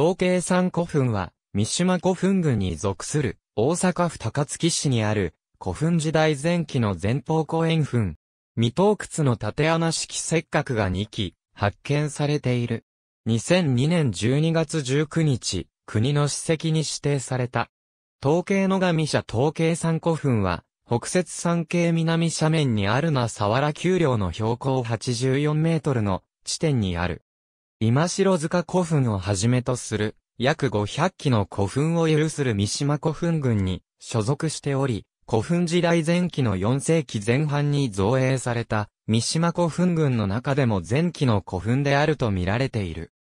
東計山古墳は、三島古墳群に属する、大阪府高槻市にある、古墳時代前期の前方後円墳。未洞窟の縦穴式石くが2基、発見されている。2002年12月19日、国の史跡に指定された。統計の神社統計山古墳は、北雪山系南斜面にあるな沢原丘陵の標高84メートルの地点にある。今城塚古墳をはじめとする、約500基の古墳を有する三島古墳群に所属しており、古墳時代前期の4世紀前半に造営された三島古墳群の中でも前期の古墳であると見られている。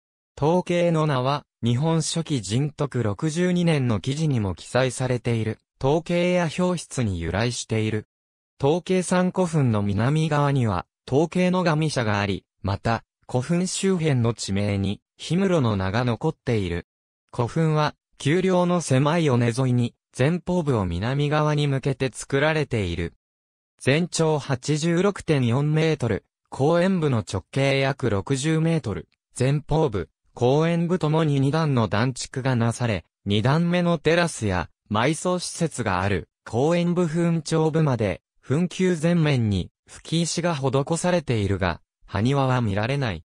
統計の名は、日本初期人徳62年の記事にも記載されている、統計や表室に由来している。統計三古墳の南側には、統計の神社があり、また、古墳周辺の地名に、氷室の名が残っている。古墳は、丘陵の狭い尾根沿いに、前方部を南側に向けて作られている。全長86.4メートル、公園部の直径約60メートル、前方部、公園部ともに2段の断築がなされ、2段目のテラスや埋葬施設がある公園部墳頂部まで、墳丘全面に、吹き石が施されているが、埴輪は見られない。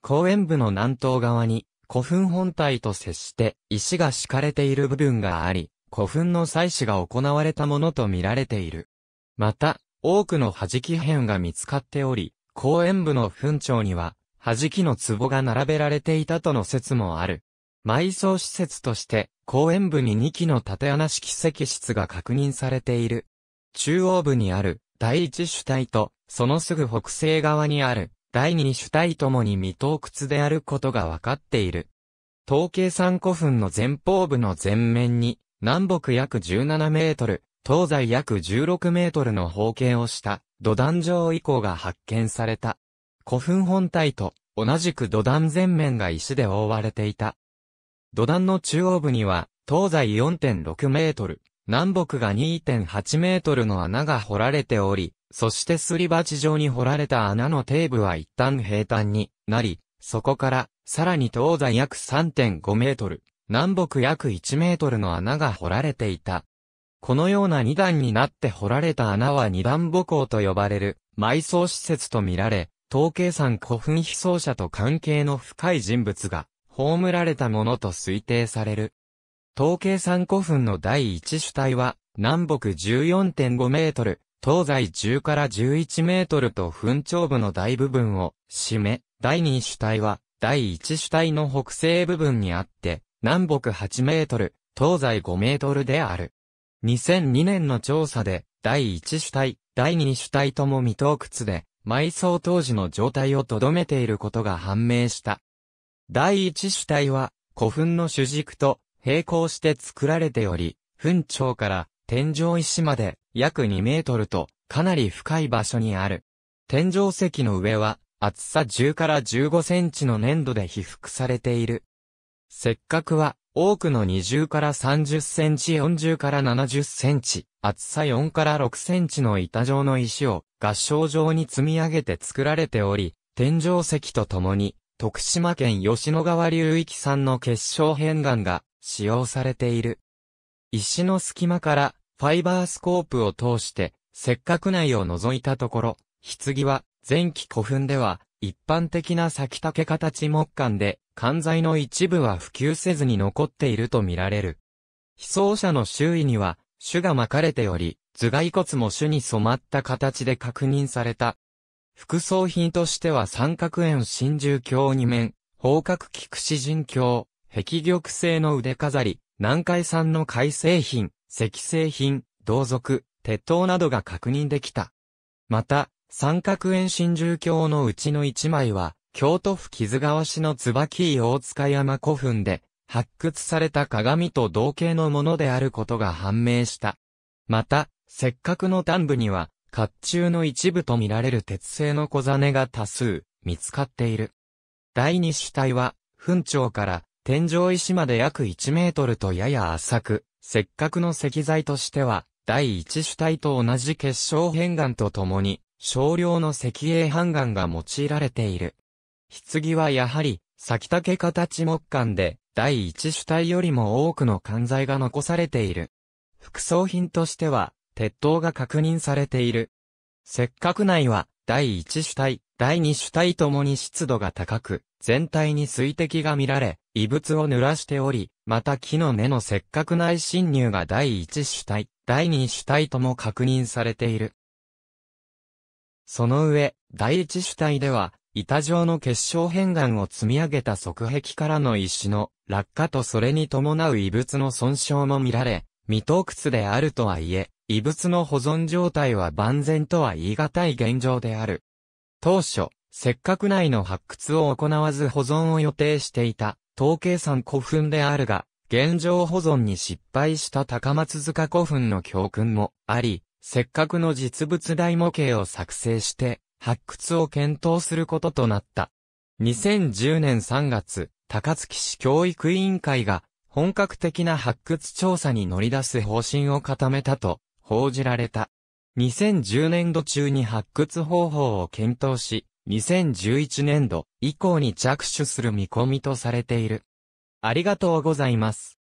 公園部の南東側に、古墳本体と接して石が敷かれている部分があり、古墳の祭祀が行われたものと見られている。また、多くの弾き片が見つかっており、公園部の墳長には、弾きの壺が並べられていたとの説もある。埋葬施設として、公園部に2基の縦穴式石室が確認されている。中央部にある第一主体と、そのすぐ北西側にある第二主体ともに未洞窟であることが分かっている。統計山古墳の前方部の前面に、南北約17メートル、東西約16メートルの方形をした土壇上遺構が発見された。古墳本体と同じく土壇前面が石で覆われていた。土壇の中央部には東西4.6メートル、南北が2.8メートルの穴が掘られており、そしてすり鉢状に掘られた穴の底部は一旦平坦になり、そこから、さらに東西約3.5メートル、南北約1メートルの穴が掘られていた。このような二段になって掘られた穴は二段母校と呼ばれる埋葬施設とみられ、統計山古墳被葬者と関係の深い人物が葬られたものと推定される。統計山古墳の第一主体は南北14.5メートル、東西10から11メートルと墳頂部の大部分を占め、第2主体は第1主体の北西部分にあって、南北8メートル、東西5メートルである。2002年の調査で、第1主体、第2主体とも未洞窟で、埋葬当時の状態を留めていることが判明した。第1主体は、古墳の主軸と並行して作られており、墳頂から天井石まで約2メートルと、かなり深い場所にある。天井石の上は、厚さ10から15センチの粘土で被覆されている。石角は、多くの20から30センチ40から70センチ、厚さ4から6センチの板状の石を合掌状に積み上げて作られており、天井石とともに、徳島県吉野川流域産の結晶片岩が使用されている。石の隙間からファイバースコープを通して、せっかく内を覗いたところ、棺は、前期古墳では、一般的な先丈竹形木管で、管材の一部は普及せずに残っているとみられる。被葬者の周囲には、種が巻かれており、頭蓋骨も種に染まった形で確認された。副葬品としては三角円真珠鏡二面、方角菊紫人鏡、壁玉製の腕飾り、南海産の改製品、石製品、銅属、鉄塔などが確認できた。また、三角円真珠鏡のうちの一枚は、京都府木津川市の椿井大塚山古墳で、発掘された鏡と同型のものであることが判明した。また、せっかくの端部には、甲冑の一部とみられる鉄製の小ネが多数、見つかっている。第二主体は、墳長から天井石まで約1メートルとやや浅く、せっかくの石材としては、第一主体と同じ結晶片岩とともに、少量の石英半岩が用いられている。棺はやはり、先竹形木管で、第一主体よりも多くの管材が残されている。副葬品としては、鉄塔が確認されている。せっかく内は、第一主体、第二主体ともに湿度が高く、全体に水滴が見られ、異物を濡らしており、また木の根のせっかく内侵入が第一主体、第二主体とも確認されている。その上、第一主体では、板状の結晶片岩を積み上げた側壁からの石の落下とそれに伴う異物の損傷も見られ、未洞窟であるとはいえ、異物の保存状態は万全とは言い難い現状である。当初、せっかく内の発掘を行わず保存を予定していた統計山古墳であるが、現状保存に失敗した高松塚古墳の教訓もあり、せっかくの実物大模型を作成して、発掘を検討することとなった。2010年3月、高槻市教育委員会が、本格的な発掘調査に乗り出す方針を固めたと報じられた。2010年度中に発掘方法を検討し、2011年度、以降に着手する見込みとされている。ありがとうございます。